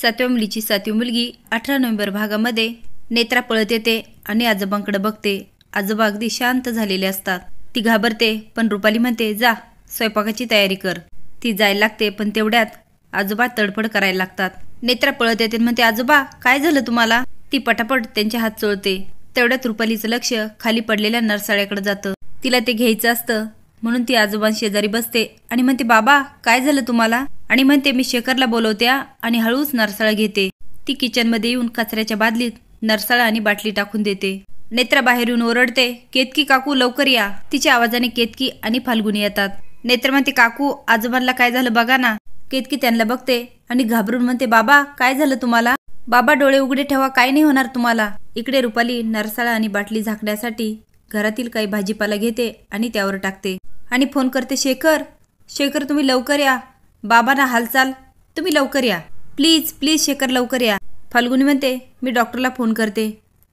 सातव्या मुलीची सातवी मुलगी अठरा नोव्हेंबर भागामध्ये नेत्रा पळत येते आणि आजोबांकडे बघते आजोबा अगदी शांत झालेले असतात ती घाबरते पण रुपाली म्हणते जा स्वयंपाकाची तयारी कर ती जायला लागते पण तेवढ्यात आजोबा तडफड करायला लागतात नेत्रा पळत येते म्हणते आजोबा काय झालं तुम्हाला ती पटापट त्यांच्या हात चोळते तेवढ्यात रुपालीचं लक्ष खाली पडलेल्या नरसाळ्याकडे जातं तिला ते घ्यायचं असतं म्हणून ती शेजारी बसते आणि म्हणते बाबा काय झालं तुम्हाला आणि म्हणते मी शेखरला बोलवत्या आणि हळूच नरसाळ घेते ती किचनमध्ये येऊन कचऱ्याच्या बादलीत नरसाळ आणि बाटली टाकून देते नेत्रा येऊन ओरडते केतकी काकू लवकर या तिच्या आवाजाने केतकी आणि फाल्गुनी येतात नेत्र म्हणते काकू आजोबांना काय झालं बघा ना केतकी त्यांना बघते आणि घाबरून म्हणते बाबा काय झालं तुम्हाला बाबा डोळे उघडे ठेवा काय नाही होणार तुम्हाला इकडे रुपाली नरसाळ आणि बाटली झाकण्यासाठी घरातील काही भाजीपाला घेते आणि त्यावर टाकते आणि फोन करते शेखर शेखर तुम्ही लवकर या ना हालचाल तुम्ही लवकर या प्लीज प्लीज शेखर लवकर या फाल्गुनी म्हणते मी डॉक्टरला फोन करते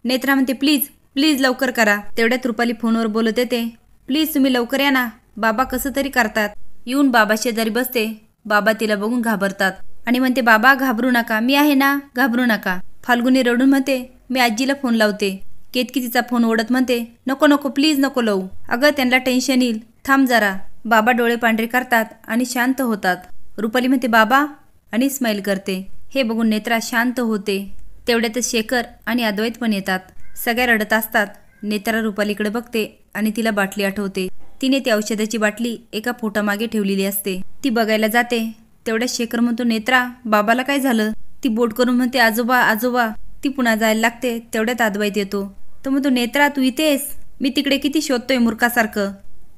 नेत्रा म्हणते प्लीज प्लीज लवकर करा तेवढ्यात रुपाली फोनवर बोलत येते प्लीज तुम्ही लवकर या ना बाबा कसं तरी करतात येऊन बाबा शेजारी बसते बाबा तिला बघून घाबरतात आणि म्हणते बाबा घाबरू नका मी आहे ना घाबरू नका फाल्गुनी रडून म्हणते मी आजीला फोन लावते केतकी तिचा फोन ओढत म्हणते नको नको प्लीज नको लावू अगं त्यांना टेन्शन येईल थांब जरा बाबा डोळे पांढरे करतात आणि शांत होतात रुपाली म्हणते बाबा आणि स्माईल करते हे बघून नेत्रा शांत होते तेवढ्यात शेखर आणि अद्वैत पण येतात सगळ्या रडत असतात नेत्रा रुपालीकडे बघते आणि तिला बाटली आठवते तिने ती औषधाची बाटली एका फोटामागे ठेवलेली असते ती बघायला जाते तेवढ्यात शेखर म्हणतो नेत्रा बाबाला काय झालं ती बोट करून म्हणते आजोबा आजोबा ती पुन्हा जायला लागते तेवढ्यात अद्वैत येतो तो म्हणतो नेत्रा तू इथेस मी तिकडे किती शोधतोय मूर्खासारखं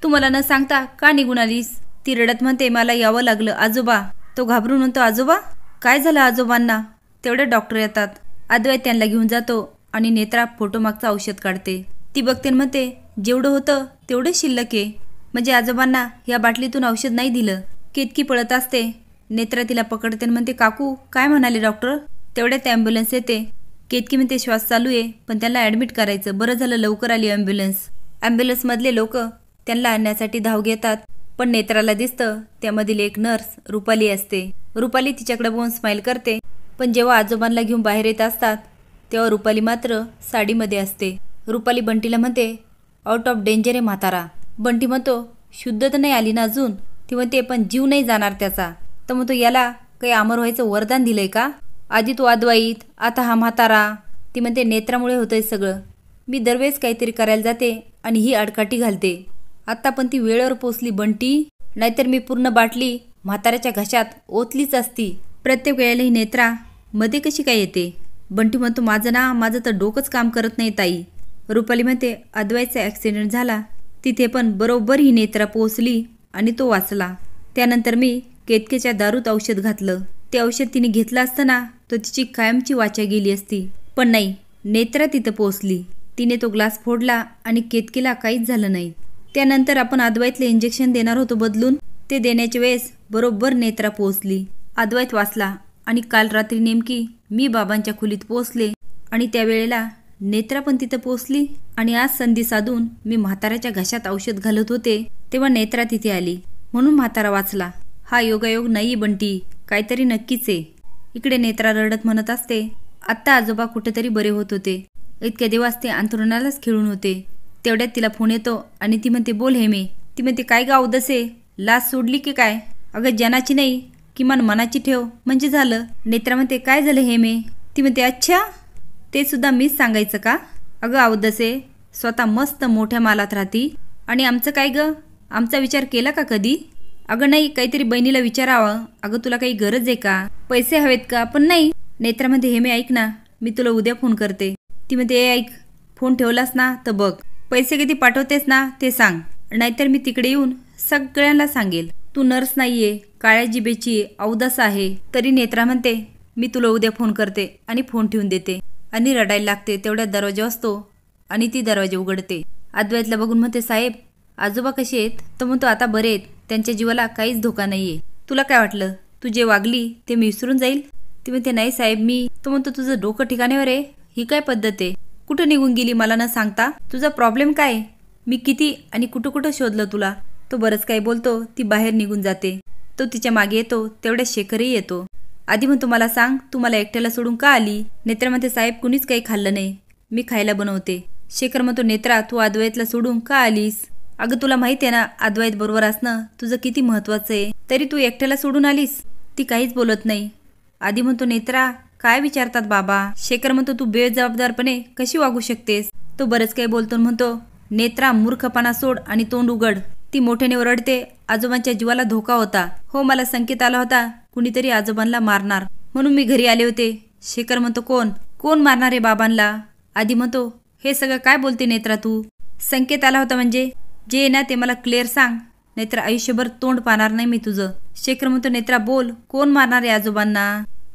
तू मला न सांगता का निघून आलीस ती रडत म्हणते मला यावं लागलं आजोबा तो घाबरून म्हणतो आजोबा काय झालं आजोबांना तेवढे डॉक्टर येतात आदवाय त्यांना घेऊन जातो आणि नेत्रा फोटो मागचं औषध काढते ती बघते म्हणते जेवढं होतं तेवढं शिल्लक आहे म्हणजे आजोबांना या बाटलीतून औषध नाही दिलं केतकी पळत असते नेत्रा तिला पकडते म्हणते काकू काय म्हणाले डॉक्टर ते ॲम्ब्युलन्स येते केतकी म्हणते श्वास चालू आहे पण त्यांना ॲडमिट करायचं बरं झालं लवकर आली ॲम्ब्युलन्स ॲम्ब्युलन्समधले लोक त्यांना आणण्यासाठी धाव घेतात पण नेत्राला दिसतं त्यामधील एक नर्स रुपाली असते रुपाली तिच्याकडे बघून स्माईल करते पण जेव्हा आजोबांना घेऊन बाहेर येत असतात तेव्हा रुपाली मात्र साडीमध्ये असते रुपाली बंटीला म्हणते आउट ऑफ डेंजर आहे म्हातारा बंटी म्हणतो शुद्ध तर नाही आली ना अजून ती म्हणते पण जीव नाही जाणार त्याचा तर म्हणतो याला काही अमर व्हायचं वरदान दिलंय का आधी तो आदवाईत आता हा म्हातारा ती म्हणते नेत्रामुळे होतंय सगळं मी दरवेळेस काहीतरी करायला जाते आणि ही अडकाटी घालते आत्ता पण ती वेळेवर पोचली बंटी नाहीतर मी पूर्ण बाटली म्हाताऱ्याच्या घशात ओतलीच असती प्रत्येक वेळेला ही नेत्रा मध्ये कशी काय येते बंटी म्हणतो माझं ना माझं तर डोकंच काम करत नाही ताई रुपाली म्हणते अद्वायचा ॲक्सिडेंट झाला तिथे पण बरोबर ही नेत्रा पोचली आणि तो वाचला त्यानंतर मी केतकेच्या दारूत औषध घातलं ते औषध तिने घेतलं असताना तो तिची कायमची वाचा गेली असती पण नाही नेत्रा तिथं पोचली तिने तो ग्लास फोडला आणि केतकेला काहीच झालं नाही त्यानंतर आपण अद्वैतले इंजेक्शन देणार होतो बदलून ते देण्याच्या वेळेस बरोबर नेत्रा पोहोचली अद्वैत वाचला आणि काल रात्री नेमकी मी बाबांच्या खोलीत पोहोचले आणि त्यावेळेला नेत्रा पण तिथं पोहोचली आणि आज संधी साधून मी म्हाताऱ्याच्या घशात औषध घालत होते तेव्हा नेत्रा तिथे आली म्हणून म्हातारा वाचला हा योगायोग नाही बंटी काहीतरी नक्कीच आहे इकडे नेत्रा रडत म्हणत असते आत्ता आजोबा कुठेतरी बरे होत होते इतक्या दिवस ते अंथरुणालाच खिळून होते तेवढ्यात तिला फोन येतो आणि ती म्हणते बोल हे मी ती म्हणते काय गाव दसे लाच सोडली की काय अगं जनाची नाही किमान मनाची ठेव म्हणजे झालं नेत्रा म्हणते काय झालं हे मे ती म्हणते अच्छा ते सुद्धा मीच सांगायचं का अगं आवदसे स्वतः मस्त मोठ्या मालात राहती आणि आमचं काय ग आमचा विचार केला का कधी अगं नाही काहीतरी बहिणीला विचारावं अगं तुला काही गरज आहे का पैसे हवेत का पण नाही नेत्रामध्ये हे मी ऐक ना मी तुला उद्या फोन करते ती म्हणते ऐक फोन ठेवलास ना तर बघ पैसे कधी पाठवतेस ना ते सांग नाहीतर मी तिकडे येऊन सगळ्यांना सांगेल तू नर्स नाहीये काळ्या जिबेची अवदास आहे तरी नेत्रा म्हणते मी तुला उद्या फोन करते आणि फोन ठेवून देते आणि रडायला लागते तेवढ्या दरवाजा असतो आणि ती दरवाजे उघडते अद्वैतला बघून म्हणते साहेब आजोबा कसे आहेत तर म्हणतो आता बरे आहेत त्यांच्या जीवाला काहीच धोका नाहीये तुला काय वाटलं तू जे वागली ते मी विसरून जाईल ती म्हणते नाही साहेब मी तो म्हणतो तुझं डोकं ठिकाणावर आहे ही काय पद्धत आहे कुठं निघून गेली मला न सांगता तुझा प्रॉब्लेम काय मी किती आणि कुठं कुठं शोधलं तुला तो बरंच काही बोलतो ती बाहेर निघून जाते तो तिच्या मागे येतो तेवढ्या शेखरही येतो आधी मग तुम्हाला सांग तू मला एकट्याला सोडून का आली नेत्रामध्ये साहेब कुणीच काही खाल्लं नाही मी खायला बनवते शेखर म्हणतो नेत्रा तू अद्वैतला सोडून का आलीस अगं तुला माहिती आहे ना अद्वैत बरोबर असणं तुझं किती महत्वाचं आहे तरी तू एकट्याला सोडून आलीस ती काहीच बोलत नाही आधी म्हणतो नेत्रा काय विचारतात बाबा शेखर म्हणतो तू बेजबाबदारपणे कशी वागू शकतेस तो बरंच काही बोलतो म्हणतो नेत्रा मूर्खपणा सोड आणि तोंड उघड ती मोठ्याने ओरडते आजोबांच्या जीवाला धोका होता हो मला संकेत आला होता कुणीतरी आजोबांना मारणार म्हणून मी घरी आले होते शेखर म्हणतो कोण कोण मारणार आहे बाबांना आधी म्हणतो हे सगळं काय बोलते नेत्रा तू संकेत आला होता म्हणजे जे ना ते मला क्लिअर सांग नाहीतर आयुष्यभर तोंड पाहणार नाही मी तुझं शेखर म्हणतो नेत्रा बोल कोण मारणार आहे आजोबांना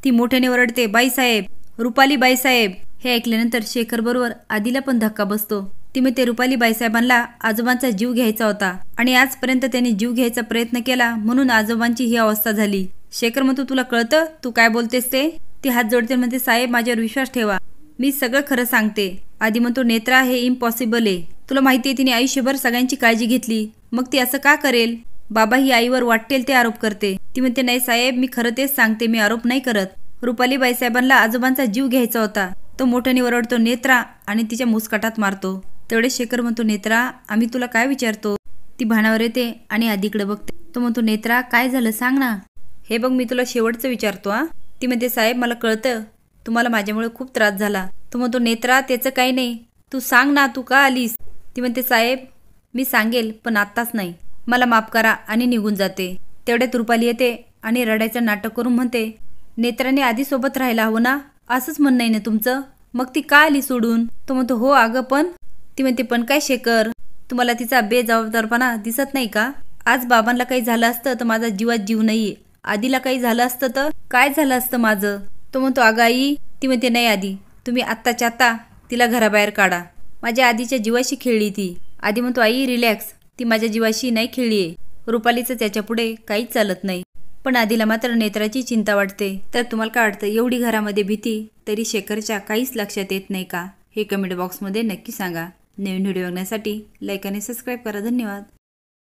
ती मोठ्याने ओरडते बाईसाहेब रुपाली बाईसाहेब हे ऐकल्यानंतर शेखर बरोबर आधीला पण धक्का बसतो ती मग ते रुपाली बाईसाहेबांना आजोबांचा जीव घ्यायचा होता आणि आजपर्यंत त्यांनी जीव घ्यायचा प्रयत्न केला म्हणून आजोबांची ही अवस्था झाली शेखर म्हणतो तुला कळतं तू काय बोलतेस ते ती हात जोडते म्हणते साहेब माझ्यावर विश्वास ठेवा मी सगळं खरं सांगते आधी म्हणतो नेत्रा हे इम्पॉसिबल आहे तुला माहिती आहे तिने आयुष्यभर सगळ्यांची काळजी घेतली मग ती असं का करेल बाबा ही आईवर वाटेल ते आरोप करते ती म्हणते नाही साहेब मी खरं तेच सांगते मी आरोप नाही करत रुपाली बाईसाहेबांना आजोबांचा जीव घ्यायचा होता तो मोठ्याने वरडतो नेत्रा आणि तिच्या मुसकाटात मारतो तेवढे शेखर म्हणतो नेत्रा आम्ही तुला काय विचारतो ती भाणावर येते आणि आधीकडे बघते तो म्हणतो नेत्रा काय झालं सांग ना हे बघ मी तुला शेवटचं विचारतो आ ती म्हणते साहेब मला कळतं तुम्हाला माझ्यामुळे खूप त्रास झाला तो म्हणतो नेत्रा त्याचं काही नाही तू सांग ना तू का आलीस ती म्हणते साहेब मी सांगेल पण आत्ताच नाही मला माफ करा आणि निघून जाते तेवढ्यात रुपाली येते आणि रडायचं नाटक करून म्हणते नेत्राने आधी सोबत राहायला हवं हो ना असंच म्हणणं आहे ना तुमचं मग ती का आली सोडून तो म्हणतो हो अगं पण ती म्हणते पण काय शेकर तुम्हाला तिचा बेजबाबदारपणा दिसत नाही का आज बाबांना काही झालं असतं तर माझा जीवात जीव नाही आधीला काही झालं असतं तर काय झालं असतं माझं तो म्हणतो अग आई ती म्हणते नाही आधी तुम्ही आत्ताच्या आत्ता तिला घराबाहेर काढा माझ्या आधीच्या जीवाशी खेळली ती आधी म्हणतो आई रिलॅक्स ती माझ्या जीवाशी नाही खेळली रुपालीचं त्याच्यापुढे काहीच चालत नाही पण आधीला मात्र नेत्राची चिंता वाटते तर तुम्हाला काय वाटतं एवढी घरामध्ये भीती तरी शेखरच्या काहीच लक्षात येत नाही का हे कमेंट बॉक्समध्ये नक्की सांगा नवीन व्हिडिओ बघण्यासाठी लाईक आणि सबस्क्राईब करा धन्यवाद